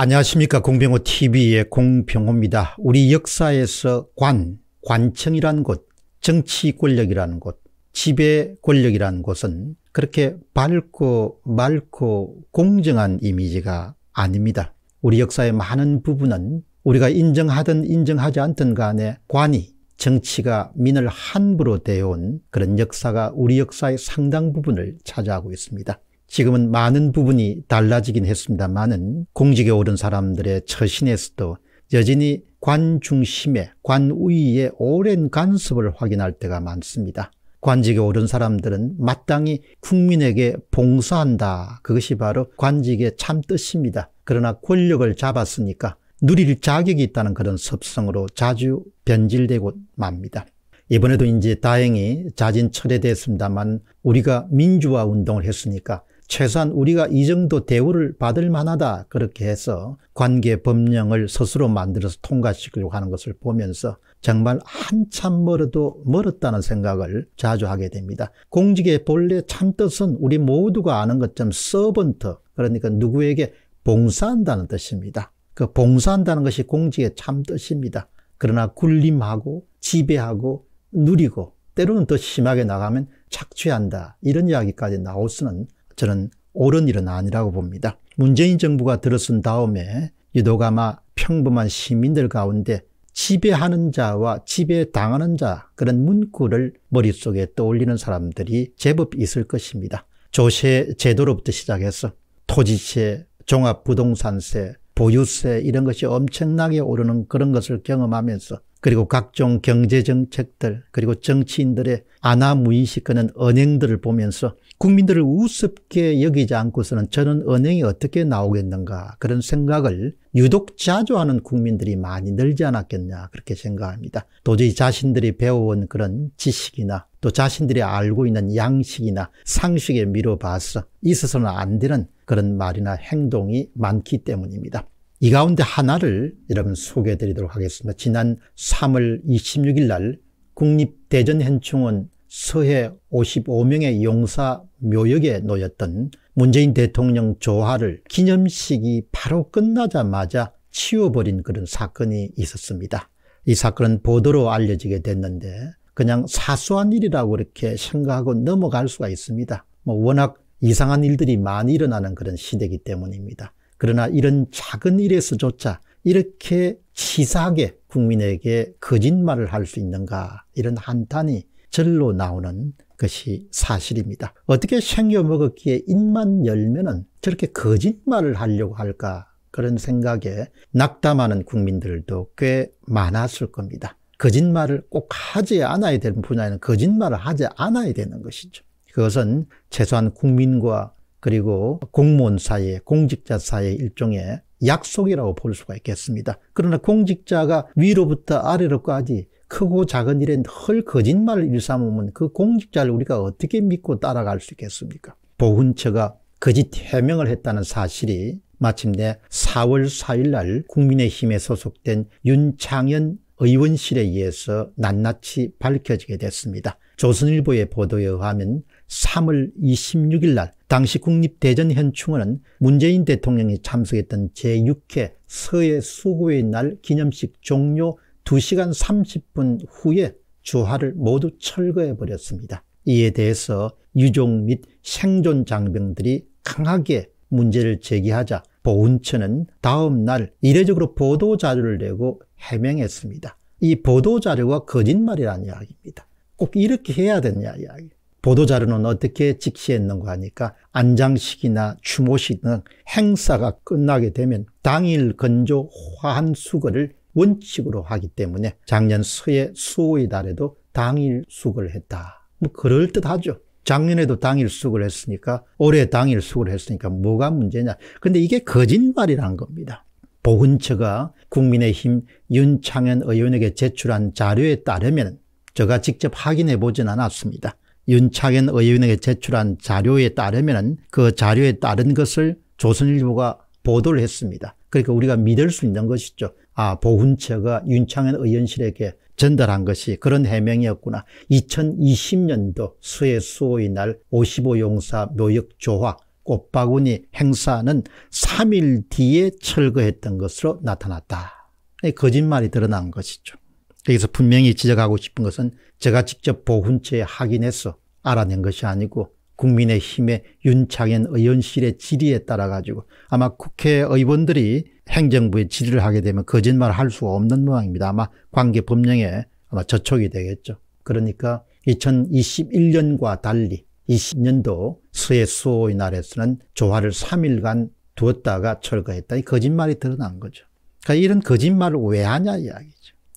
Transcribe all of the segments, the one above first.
안녕하십니까 공병호 TV의 공병호입니다. 우리 역사에서 관, 관청이라는 곳, 정치 권력이라는 곳, 지배 권력이라는 곳은 그렇게 밝고 맑고 공정한 이미지가 아닙니다. 우리 역사의 많은 부분은 우리가 인정하든 인정하지 않든 간에 관이 정치가 민을 함부로 대해온 그런 역사가 우리 역사의 상당 부분을 차지하고 있습니다. 지금은 많은 부분이 달라지긴 했습니다만은 공직에 오른 사람들의 처신에서도 여전히 관중심의관 우위의 오랜 간섭을 확인할 때가 많습니다. 관직에 오른 사람들은 마땅히 국민에게 봉사한다. 그것이 바로 관직의 참 뜻입니다. 그러나 권력을 잡았으니까 누릴 자격이 있다는 그런 섭성으로 자주 변질되고 맙니다. 이번에도 이제 다행히 자진 철회됐습니다만 우리가 민주화 운동을 했으니까 최소한 우리가 이 정도 대우를 받을 만하다 그렇게 해서 관계 법령을 스스로 만들어서 통과시키려고 하는 것을 보면서 정말 한참 멀어도 멀었다는 생각을 자주 하게 됩니다. 공직의 본래 참뜻은 우리 모두가 아는 것처럼 서번트 그러니까 누구에게 봉사한다는 뜻입니다. 그 봉사한다는 것이 공직의 참뜻입니다. 그러나 군림하고 지배하고 누리고 때로는 더 심하게 나가면 착취한다 이런 이야기까지 나올 수는 저는 옳은 일은 아니라고 봅니다. 문재인 정부가 들어선 다음에 유독아마 평범한 시민들 가운데 지배하는 자와 지배당하는 자 그런 문구를 머릿속에 떠올리는 사람들이 제법 있을 것입니다. 조세 제도로부터 시작해서 토지세, 종합부동산세, 보유세 이런 것이 엄청나게 오르는 그런 것을 경험하면서 그리고 각종 경제정책들, 그리고 정치인들의 아나무인식하는 언행들을 보면서 국민들을 우습게 여기지 않고서는 저런 언행이 어떻게 나오겠는가 그런 생각을 유독 자주 하는 국민들이 많이 늘지 않았겠냐 그렇게 생각합니다. 도저히 자신들이 배워온 그런 지식이나 또 자신들이 알고 있는 양식이나 상식에 미뤄봐서 있어서는 안 되는 그런 말이나 행동이 많기 때문입니다. 이 가운데 하나를 여러분 소개해 드리도록 하겠습니다. 지난 3월 26일 날 국립대전현충원 서해 55명의 용사 묘역에 놓였던 문재인 대통령 조화를 기념식이 바로 끝나자마자 치워버린 그런 사건이 있었습니다. 이 사건은 보도로 알려지게 됐는데 그냥 사소한 일이라고 이렇게 생각하고 넘어갈 수가 있습니다. 뭐 워낙 이상한 일들이 많이 일어나는 그런 시대이기 때문입니다. 그러나 이런 작은 일에서조차 이렇게 치사하게 국민에게 거짓말을 할 수 있는가 이런 한탄이 절로 나오는 것이 사실입니다. 어떻게 생겨먹었기에 입만 열면은 저렇게 거짓말을 하려고 할까 그런 생각에 낙담하는 국민들도 꽤 많았을 겁니다. 거짓말을 꼭 하지 않아야 되는 분야에는 거짓말을 하지 않아야 되는 것이죠. 그것은 최소한 국민과 그리고 공무원 사이에 공직자 사이의 일종의 약속이라고 볼 수가 있겠습니다. 그러나 공직자가 위로부터 아래로까지 크고 작은 일에 늘 거짓말을 일삼으면 그 공직자를 우리가 어떻게 믿고 따라갈 수 있겠습니까? 보훈처가 거짓 해명을 했다는 사실이 마침내 4월 4일 날 국민의힘에 소속된 윤창현 의원실에 의해서 낱낱이 밝혀지게 됐습니다. 조선일보의 보도에 의하면 3월 26일 날 당시 국립대전현충원은 문재인 대통령이 참석했던 제6회 서해 수고의 날 기념식 종료 2시간 30분 후에 주화를 모두 철거해버렸습니다. 이에 대해서 유족 및 생존 장병들이 강하게 문제를 제기하자 보훈처는 다음 날 이례적으로 보도자료를 내고 해명했습니다. 이 보도자료가 거짓말이라는 이야기입니다. 꼭 이렇게 해야 되냐 이야기. 보도자료는 어떻게 직시했는가 하니까 안장식이나 추모식 등 행사가 끝나게 되면 당일 건조 화한 수거를 원칙으로 하기 때문에 작년 서해 수호의 달에도 당일 수거를 했다. 뭐 그럴듯하죠. 작년에도 당일숙을 했으니까 올해 당일숙을 했으니까 뭐가 문제냐. 근데 이게 거짓말이란 겁니다. 보훈처가 국민의힘 윤창현 의원에게 제출한 자료에 따르면 제가 직접 확인해 보진 않았습니다. 윤창현 의원에게 제출한 자료에 따르면 그 자료에 따른 것을 조선일보가 보도를 했습니다. 그러니까 우리가 믿을 수 있는 것이죠. 아 보훈처가 윤창현 의원실에게 전달한 것이 그런 해명이었구나. 2020년도 수해 수호의 날 55용사 묘역 조화 꽃바구니 행사는 3일 뒤에 철거했던 것으로 나타났다. 거짓말이 드러난 것이죠. 여기서 분명히 지적하고 싶은 것은 제가 직접 보훈처에 확인해서 알아낸 것이 아니고 국민의힘의 윤창현 의원실의 질의에 따라 가지고 아마 국회의원들이 행정부에 질의를 하게 되면 거짓말을 할 수가 없는 모양입니다. 아마 관계 법령에 아마 저촉이 되겠죠. 그러니까 2021년과 달리 20년도 스웨소의 날에서는 조화를 3일간 두었다가 철거했다. 이 거짓말이 드러난 거죠. 그러니까 이런 거짓말을 왜 하냐 이야기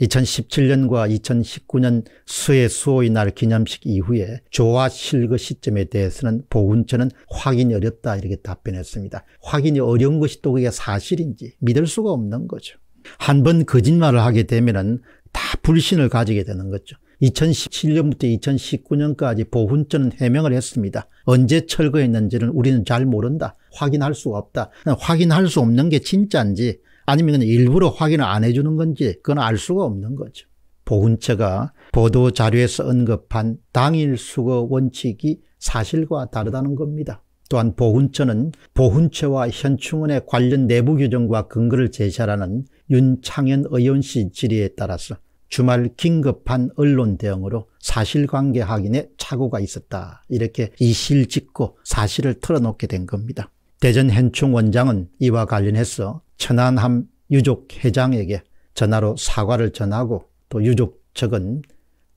2017년과 2019년 수해 수호의 날 기념식 이후에 조화 실거 시점에 대해서는 보훈처는 확인이 어렵다 이렇게 답변했습니다. 확인이 어려운 것이 또 그게 사실인지 믿을 수가 없는 거죠. 한 번 거짓말을 하게 되면 은다 불신을 가지게 되는 거죠. 2017년부터 2019년까지 보훈처는 해명을 했습니다. 언제 철거했는지는 우리는 잘 모른다. 확인할 수가 없다. 확인할 수 없는 게 진짜인지 아니면 일부러 확인을 안 해주는 건지 그건 알 수가 없는 거죠. 보훈처가 보도자료에서 언급한 당일 수거 원칙이 사실과 다르다는 겁니다. 또한 보훈처는 보훈처와 현충원의 관련 내부 규정과 근거를 제시하라는 윤창현 의원 씨 질의에 따라서 주말 긴급한 언론 대응으로 사실관계 확인에 착오가 있었다. 이렇게 이실직고 사실을 털어놓게 된 겁니다. 대전 현충원장은 이와 관련해서 천안함 유족 회장에게 전화로 사과를 전하고 또 유족 측은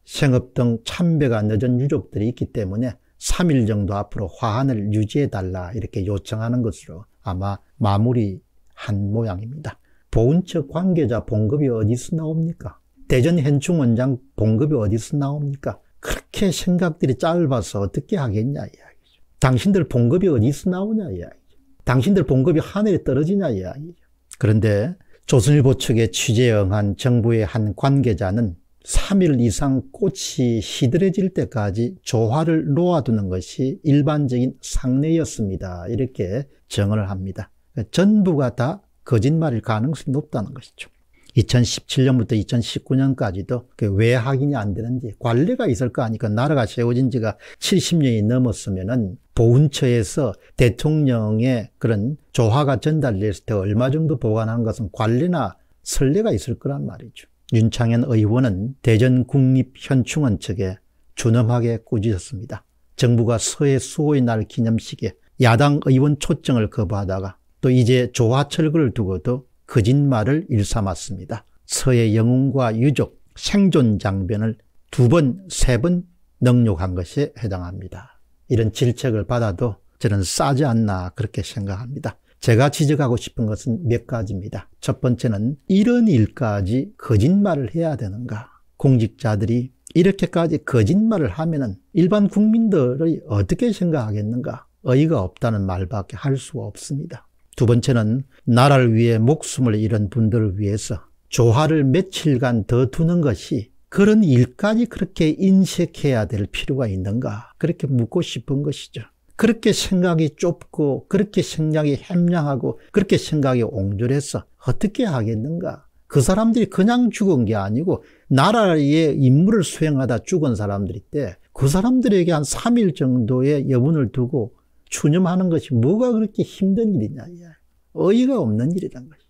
생업 등 참배가 늦은 유족들이 있기 때문에 3일 정도 앞으로 화환을 유지해달라 이렇게 요청하는 것으로 아마 마무리한 모양입니다. 보훈처 관계자 봉급이 어디서 나옵니까? 대전 현충원장 봉급이 어디서 나옵니까? 그렇게 생각들이 짧아서 어떻게 하겠냐 이야기죠. 당신들 봉급이 어디서 나오냐 이야기죠. 당신들 봉급이 하늘에 떨어지냐 이야기죠. 그런데 조선일보 측의 취재응한 정부의 한 관계자는 3일 이상 꽃이 시들해질 때까지 조화를 놓아두는 것이 일반적인 상례였습니다. 이렇게 정언을 합니다. 전부가 다 거짓말일 가능성이 높다는 것이죠. 2017년부터 2019년까지도 그게 왜 확인이 안 되는지 관례가 있을 거 아니까 나라가 세워진 지가 70년이 넘었으면은 보훈처에서 대통령의 그런 조화가 전달됐을 때 얼마 정도 보관한 것은 관례나 설례가 있을 거란 말이죠. 윤창현 의원은 대전 국립현충원 측에 준엄하게 꾸짖었습니다. 정부가 서해 수호의 날 기념식에 야당 의원 초청을 거부하다가 또 이제 조화 철거를 두고도 거짓말을 일삼았습니다. 서해 영웅과 유족, 생존 장변을 두 번, 세 번 능욕한 것에 해당합니다. 이런 질책을 받아도 저는 싸지 않나 그렇게 생각합니다. 제가 지적하고 싶은 것은 몇 가지입니다. 첫 번째는 이런 일까지 거짓말을 해야 되는가? 공직자들이 이렇게까지 거짓말을 하면은 일반 국민들이 어떻게 생각하겠는가? 어이가 없다는 말밖에 할 수가 없습니다. 두 번째는 나라를 위해 목숨을 잃은 분들을 위해서 조화를 며칠간 더 두는 것이 그런 일까지 그렇게 인색해야 될 필요가 있는가 그렇게 묻고 싶은 것이죠. 그렇게 생각이 좁고 그렇게 생각이 햄량하고 그렇게 생각이 옹졸해서 어떻게 하겠는가 그 사람들이 그냥 죽은 게 아니고 나라의 임무를 수행하다 죽은 사람들인데그 사람들에게 한 3일 정도의 여분을 두고 추념하는 것이 뭐가 그렇게 힘든 일이냐. 어이가 없는 일이란 것이.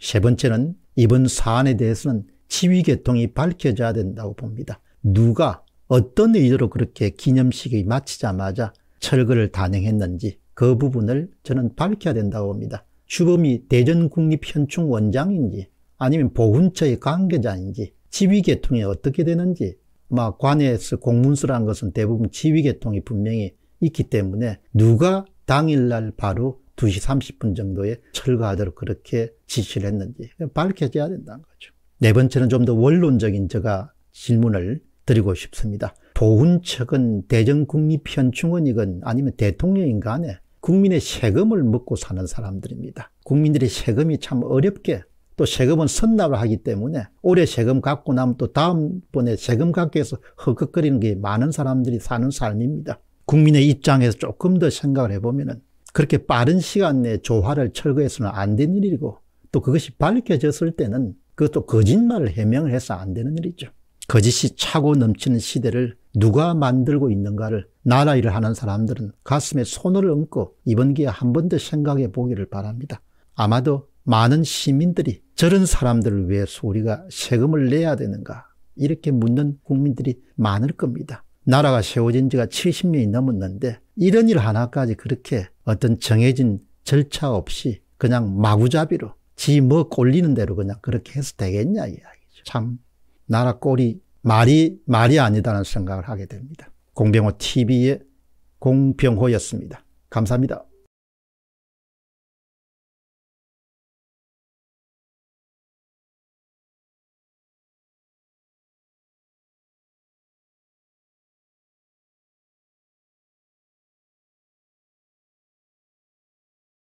세 번째는 이번 사안에 대해서는 지휘계통이 밝혀져야 된다고 봅니다. 누가 어떤 의도로 그렇게 기념식이 마치자마자 철거를 단행했는지 그 부분을 저는 밝혀야 된다고 봅니다. 주범이 대전국립현충원장인지 아니면 보훈처의 관계자인지 지휘계통이 어떻게 되는지 막 뭐 관에서 공문서라는 것은 대부분 지휘계통이 분명히 있기 때문에 누가 당일날 바로 2시 30분 정도에 철거하도록 그렇게 지시를 했는지 밝혀져야 된다는 거죠. 네 번째는 좀 더 원론적인 제가 질문을 드리고 싶습니다. 보훈 측은 대전국립현충원이건 아니면 대통령인 가 간에 국민의 세금을 먹고 사는 사람들입니다. 국민들의 세금이 참 어렵게 또 세금은 선납을 하기 때문에 올해 세금 갖고 나면 또 다음번에 세금 갖기 위해서 헉헉거리는 게 많은 사람들이 사는 삶입니다. 국민의 입장에서 조금 더 생각을 해보면은 그렇게 빠른 시간 내에 조화를 철거해서는 안된 일이고 또 그것이 밝혀졌을 때는 그것도 거짓말을 해명을 해서 안 되는 일이죠. 거짓이 차고 넘치는 시대를 누가 만들고 있는가를 나라 일을 하는 사람들은 가슴에 손을 얹고 이번 기회에 한 번 더 생각해 보기를 바랍니다. 아마도 많은 시민들이 저런 사람들을 위해서 우리가 세금을 내야 되는가 이렇게 묻는 국민들이 많을 겁니다. 나라가 세워진 지가 70년이 넘었는데 이런 일 하나까지 그렇게 어떤 정해진 절차 없이 그냥 마구잡이로 지 뭐 꼴리는 대로 그냥 그렇게 해서 되겠냐 이야기죠. 참 나라 꼴이 말이 말이 아니다는 생각을 하게 됩니다. 공병호 TV의 공병호였습니다. 감사합니다.